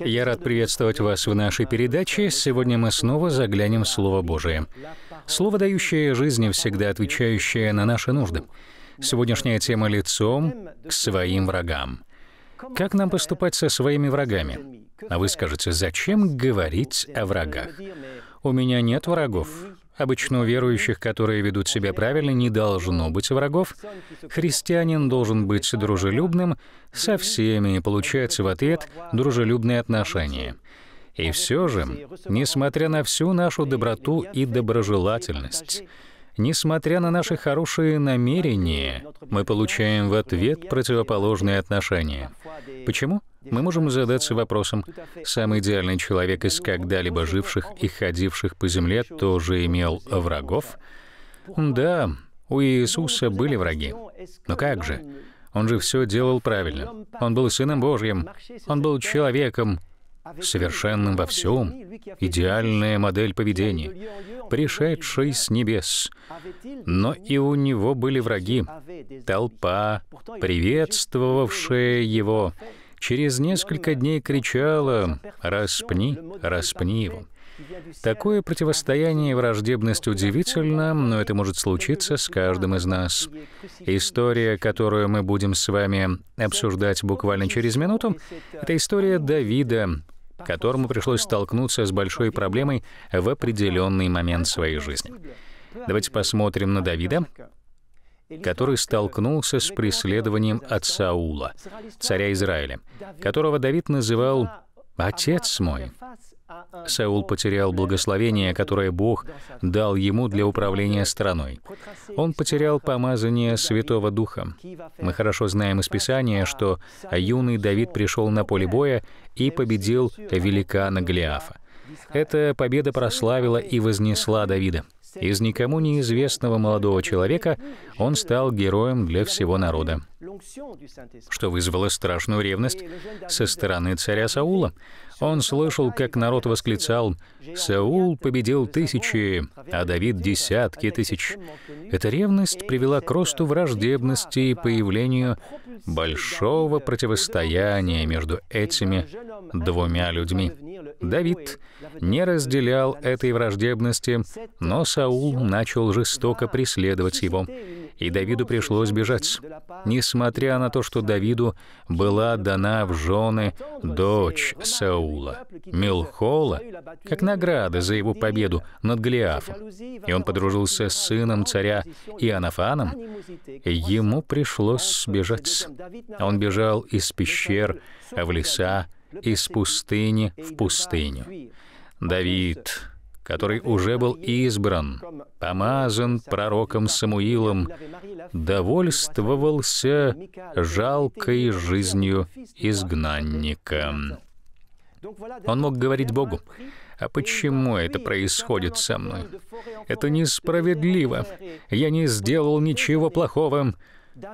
Я рад приветствовать вас в нашей передаче. Сегодня мы снова заглянем в Слово Божие. Слово, дающее жизнь, всегда отвечающее на наши нужды. Сегодняшняя тема «Лицом к своим врагам». Как нам поступать со своими врагами? А вы скажете, зачем говорить о врагах? У меня нет врагов. Обычно у верующих, которые ведут себя правильно, не должно быть врагов. Христианин должен быть дружелюбным со всеми и получать в ответ дружелюбные отношения. И все же, несмотря на всю нашу доброту и доброжелательность, Несмотря на наши хорошие намерения, мы получаем в ответ противоположные отношения. Почему? Мы можем задаться вопросом, самый идеальный человек из когда-либо живших и ходивших по земле тоже имел врагов? Да, у Иисуса были враги. Но как же? Он же все делал правильно. Он был Сыном Божьим, он был человеком, совершенным во всем, идеальная модель поведения, пришедший с небес. Но и у него были враги, толпа, приветствовавшая его, через несколько дней кричала «Распни, распни его». Такое противостояние и враждебность удивительно, но это может случиться с каждым из нас. История, которую мы будем с вами обсуждать буквально через минуту, это история Давида, которому пришлось столкнуться с большой проблемой в определенный момент своей жизни. Давайте посмотрим на Давида, который столкнулся с преследованием от Саула, царя Израиля, которого Давид называл «отец мой». Саул потерял благословение, которое Бог дал ему для управления страной. Он потерял помазание Святого Духа. Мы хорошо знаем из Писания, что юный Давид пришел на поле боя и победил великана Голиафа. Эта победа прославила и вознесла Давида. Из никому неизвестного молодого человека он стал героем для всего народа, что вызвало страшную ревность со стороны царя Саула. Он слышал, как народ восклицал «Саул победил тысячи, а Давид — десятки тысяч». Эта ревность привела к росту враждебности и появлению большого противостояния между этими двумя людьми. Давид не разделял этой враждебности, но Саул начал жестоко преследовать его и Давиду пришлось бежать. Несмотря на то, что Давиду была дана в жены дочь Саула, Милхола, как награда за его победу над Голиафом, и он подружился с сыном царя Иоаннафаном, ему пришлось бежать. Он бежал из пещер в леса, из пустыни в пустыню. Давид который уже был избран, помазан пророком Самуилом, довольствовался жалкой жизнью изгнанника. Он мог говорить Богу, «А почему это происходит со мной? Это несправедливо. Я не сделал ничего плохого.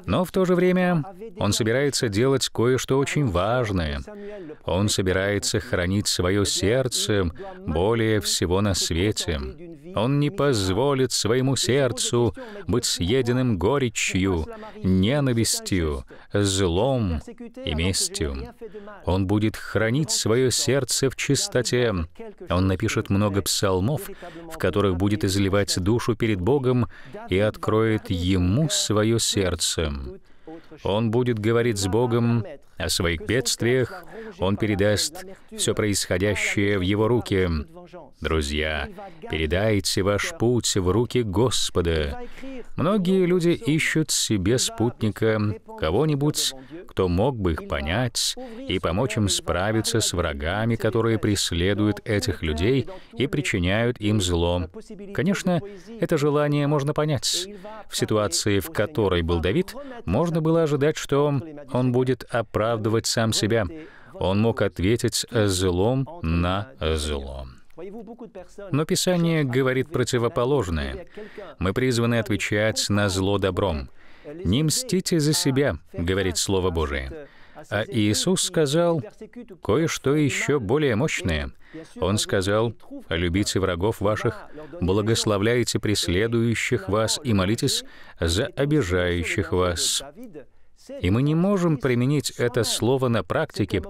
Но в то же время он собирается делать кое-что очень важное. Он собирается хранить свое сердце более всего на свете. Он не позволит своему сердцу быть съеденным горечью, ненавистью, злом и местью. Он будет хранить свое сердце в чистоте. Он напишет много псалмов, в которых будет изливать душу перед Богом и откроет Ему свое сердце сердцем. Он будет говорить с Богом о своих бедствиях он передаст все происходящее в его руки. Друзья, передайте ваш путь в руки Господа. Многие люди ищут себе спутника, кого-нибудь, кто мог бы их понять и помочь им справиться с врагами, которые преследуют этих людей и причиняют им зло. Конечно, это желание можно понять. В ситуации, в которой был Давид, можно было ожидать, что он будет оправдан оправдывать сам себя. Он мог ответить злом на зло. Но Писание говорит противоположное. Мы призваны отвечать на зло добром. «Не мстите за себя», — говорит Слово Божие. А Иисус сказал кое-что еще более мощное. Он сказал, «Любите врагов ваших, благословляйте преследующих вас и молитесь за обижающих вас». И мы не можем применить это слово на практике,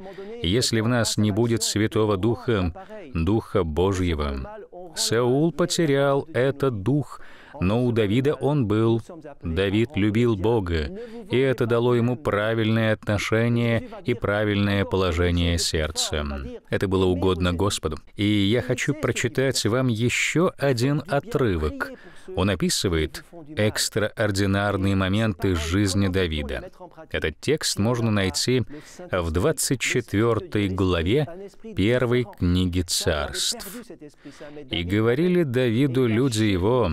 если в нас не будет Святого Духа, Духа Божьего. Саул потерял этот Дух, но у Давида он был. Давид любил Бога, и это дало ему правильное отношение и правильное положение сердца. Это было угодно Господу. И я хочу прочитать вам еще один отрывок он описывает экстраординарные моменты жизни Давида. Этот текст можно найти в 24 главе первой книги царств. «И говорили Давиду люди его,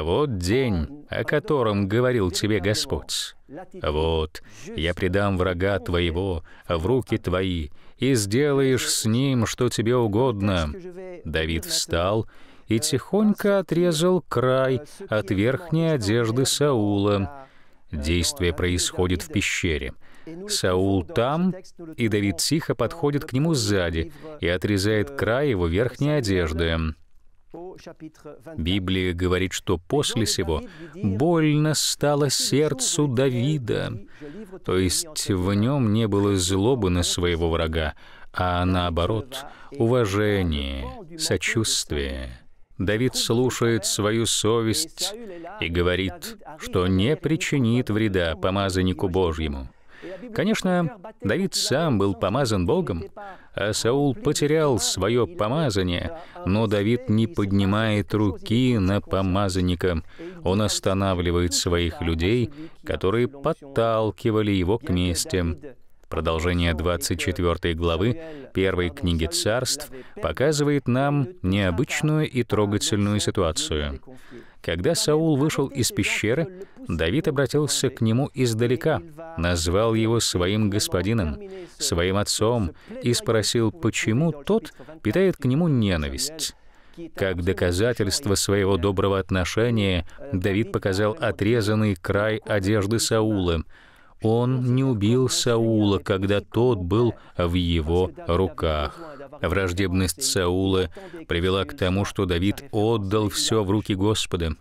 «Вот день, о котором говорил тебе Господь». «Вот, я предам врага твоего в руки твои, и сделаешь с ним, что тебе угодно». Давид встал и тихонько отрезал край от верхней одежды Саула. Действие происходит в пещере. Саул там, и Давид тихо подходит к нему сзади и отрезает край его верхней одежды. Библия говорит, что после сего больно стало сердцу Давида, то есть в нем не было злобы на своего врага, а наоборот, уважение, сочувствие. Давид слушает свою совесть и говорит, что не причинит вреда помазаннику Божьему. Конечно, Давид сам был помазан Богом, а Саул потерял свое помазание, но Давид не поднимает руки на помазанника. Он останавливает своих людей, которые подталкивали его к мести. Продолжение 24 главы первой книги царств показывает нам необычную и трогательную ситуацию. Когда Саул вышел из пещеры, Давид обратился к нему издалека, назвал его своим господином, своим отцом и спросил, почему тот питает к нему ненависть. Как доказательство своего доброго отношения Давид показал отрезанный край одежды Саула — он не убил Саула, когда тот был в его руках. Враждебность Саула привела к тому, что Давид отдал все в руки Господа.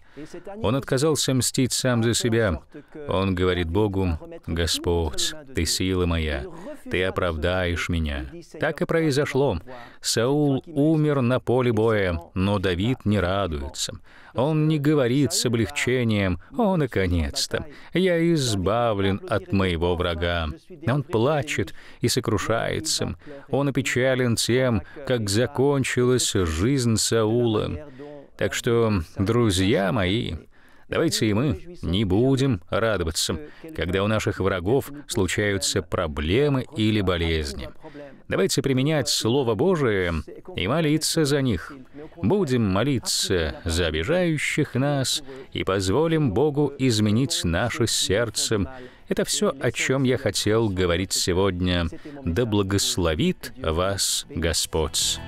Он отказался мстить сам за себя. Он говорит Богу, «Господь, Ты сила моя, ты оправдаешь меня». Так и произошло. Саул умер на поле боя, но Давид не радуется. Он не говорит с облегчением, «О, наконец-то! Я избавлен от моего врага». Он плачет и сокрушается. Он опечален тем, как закончилась жизнь Саула. Так что, друзья мои, Давайте и мы не будем радоваться, когда у наших врагов случаются проблемы или болезни. Давайте применять Слово Божие и молиться за них. Будем молиться за обижающих нас и позволим Богу изменить наше сердце. Это все, о чем я хотел говорить сегодня. Да благословит вас Господь!